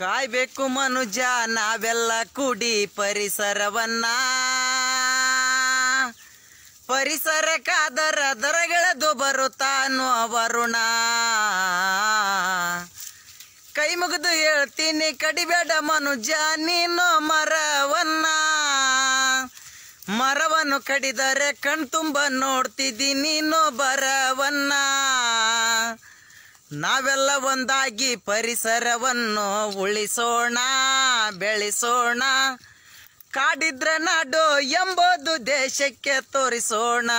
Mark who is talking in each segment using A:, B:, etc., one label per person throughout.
A: ಕಾಯ್ಬೇಕು ಮನುಜ ನಾವೆಲ್ಲ ಕೂಡಿ ಪರಿಸರವನ್ನ ಪರಿಸರಕ್ಕಾದರ ದರಗಳದು ಬರುತ್ತಾನು ವರುಣ ಕೈ ಮುಗಿದು ಹೇಳ್ತೀನಿ ಕಡಿಬೇಡ ಮನುಜ ನೀನು ಮರವನ್ನ ಮರವನ್ನು ಕಡಿದರೆ ಕಣ್ತುಂಬ ನೋಡ್ತಿದ್ದೀನಿ ನೀನು ಬರವನ್ನ ನಾವೆಲ್ಲ ಒಂದಾಗಿ ಪರಿಸರವನ್ನು ಉಳಿಸೋಣ ಬೆಳೆಸೋಣ ಕಾಡಿದ್ರ ನಾಡು ಎಂಬುದು ದೇಶಕ್ಕೆ ತೋರಿಸೋಣ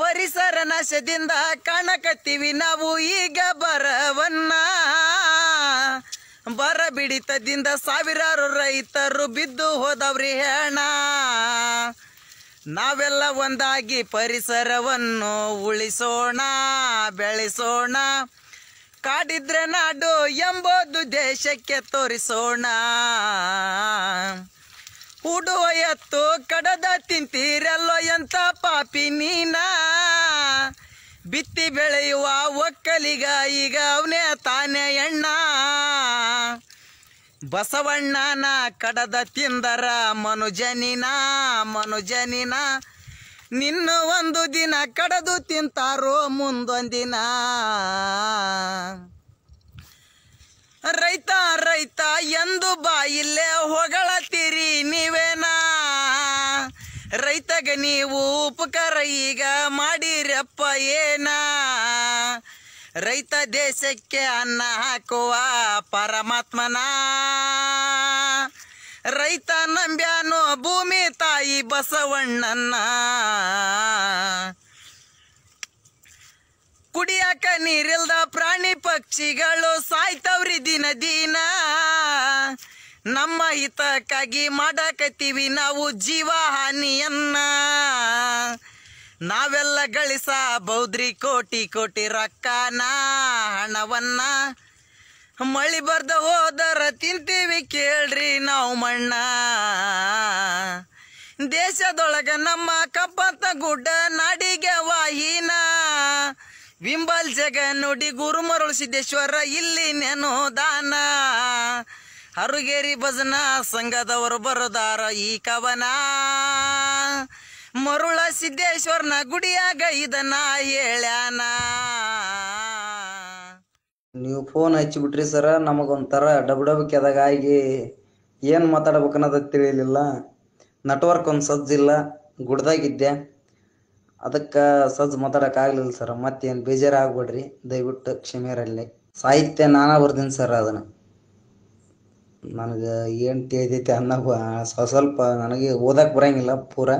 A: ಪರಿಸರ ನಾಶದಿಂದ ಕಾಣಕತ್ತೀವಿ ನಾವು ಈಗ ಬರವನ್ನ ಬರ ಬಿಡಿತದಿಂದ ಸಾವಿರಾರು ರೈತರು ಬಿದ್ದು ಹೋದವ್ರಿ ಹೇಳ ನಾವೆಲ್ಲ ಒಂದಾಗಿ ಪರಿಸರವನ್ನು ಉಳಿಸೋಣ ಬೆಳೆಸೋಣ ಕಾಡಿದ್ರೆ ನಾಡು ಎಂಬುದು ದೇಶಕ್ಕೆ ತೋರಿಸೋಣ ಹುಡುವ ಎತ್ತು ಕಡದ ತಿಂತೀರಲ್ಲೋ ಎಂತ ಪಾಪಿ ನೀನ ಬಿತ್ತಿ ಬೆಳೆಯುವ ಒಕ್ಕಲಿಗ ಈಗ ಅವನೇ ತಾನೇ ಎಣ್ಣ
B: ಬಸವಣ್ಣನ
A: ಕಡದ ತಿಂದರ ಮನುಜನಿನ ಮನುಜನಿನ ನಿನ್ನ ಒಂದು ದಿನ ಕಡದು ತಿಂತಾರೋ ಮುಂದೊಂದಿನ ರೈತ ರೈತ ಎಂದು ಬಾಯಿಲ್ಲೇ ಹೊಗಳತ್ತೀರಿ ನೀವೇನಾ ರೈತಗೆ ನೀವು ಉಪಕಾರ ಈಗ ಮಾಡಿರಪ್ಪ ಏನಾ ರೈತ ದೇಶಕ್ಕೆ ಅನ್ನ ಹಾಕುವ ಪರಮಾತ್ಮನ ರೈತ ನಂಬ್ಯಾನು ಭೂಮಿ ತಾಯಿ ಬಸವಣ್ಣನ ಕುಡಿಯಾಕ ನೀರಿಲ್ದ ಪ್ರಾಣಿ ಪಕ್ಷಿಗಳು ಸಾಯ್ತವ್ರಿ ದಿನ ದಿನ ನಮ್ಮ ಹಿತಕ್ಕಾಗಿ ಮಾಡಕತ್ತೀವಿ ನಾವು ಜೀವ ಹಾನಿಯನ್ನ ನಾವೆಲ್ಲ ಬೌದ್ರಿ ಕೋಟಿ ಕೋಟಿ ರೊಕ್ಕನ ಹಣವನ್ನ ಮಳಿ ಬರ್ದ ಹೋದರ ತಿಂತೀವಿ ಕೇಳ್ರಿ ನಾವು ಮಣ್ಣ ದೇಶದೊಳಗ ನಮ್ಮ ಕಪ್ಪತ್ತ ಗುಡ್ಡ ನಾಡಿಗೆ ವಾಹಿನ ವಿಂಬಲ್ ಜಗ ನೋಡಿ ಗುರುಮರುಳು ಸಿದ್ದೇಶ್ವರ ಇಲ್ಲಿ ನೆನೋ ದಾನ ಭಜನಾ ಸಂಘದವರು ಬರೋದಾರ ಈ ಕವನ ಮರುಳ ಸಿದ್ದೇಶ್ವರನ ಗುಡಿಯಾಗ ಇದನ್ನ ಹೇಳ್ಯಾನ
B: ನೀವು ಫೋನ್ ಹಚ್ಚಿಬಿಟ್ರಿ ಸರ ನಮಗೊಂಥರ ಡಬ್ ಡಬ್ ಕೆದಾಗ ಆಗಿ ಏನು ಮಾತಾಡ್ಬೇಕನ್ನೋದು ತಿಳಿಯಲಿಲ್ಲ ನೆಟ್ವರ್ಕ್ ಒಂದು ಸಜ್ಜಿಲ್ಲ ಗುಡ್ದಾಗಿದ್ದೆ ಅದಕ್ಕೆ ಸಜ್ಜು ಮಾತಾಡೋಕ್ಕಾಗಲಿಲ್ಲ ಸರ್ ಮತ್ತೇನು ಬೇಜಾರು ಆಗ್ಬೇಡ್ರಿ ದಯವಿಟ್ಟು ಕ್ಷಮೆಯರಲ್ಲಿ ಸಾಹಿತ್ಯ ನಾನಾ ಬರ್ದೀನಿ ಸರ್ ಅದನ್ನು ನನಗೆ ಏನು ತಿಳಿದೈತೆ ಅನ್ನೋ ಸ್ವಲ್ಪ ನನಗೆ ಓದಕ್ಕೆ ಬರಂಗಿಲ್ಲ ಪೂರಾ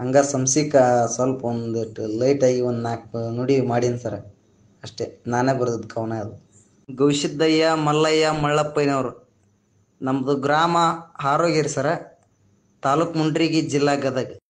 B: ಹಂಗ ಸಂಸಿಕ ಸ್ವಲ್ಪ ಲೈಟ್ ಆಗಿ ಒಂದು ನಾಲ್ಕು ನುಡಿ ಮಾಡೀನಿ ಸರ ಅಷ್ಟೇ ನಾನೇ ಬರೆದಿದ್ದು ಕವನ ಅದು ಗವಿಸಿದ್ದಯ್ಯ ಮಲ್ಲಯ್ಯ ಮಳ್ಳಪ್ಪಯ್ಯನವರು ನಮ್ಮದು ಗ್ರಾಮ ಹಾರೋಗೇರಿ ಸರ ತಾಲೂಕ್ ಮುಂಡ್ರಿಗಿ ಜಿಲ್ಲಾ ಗದಗ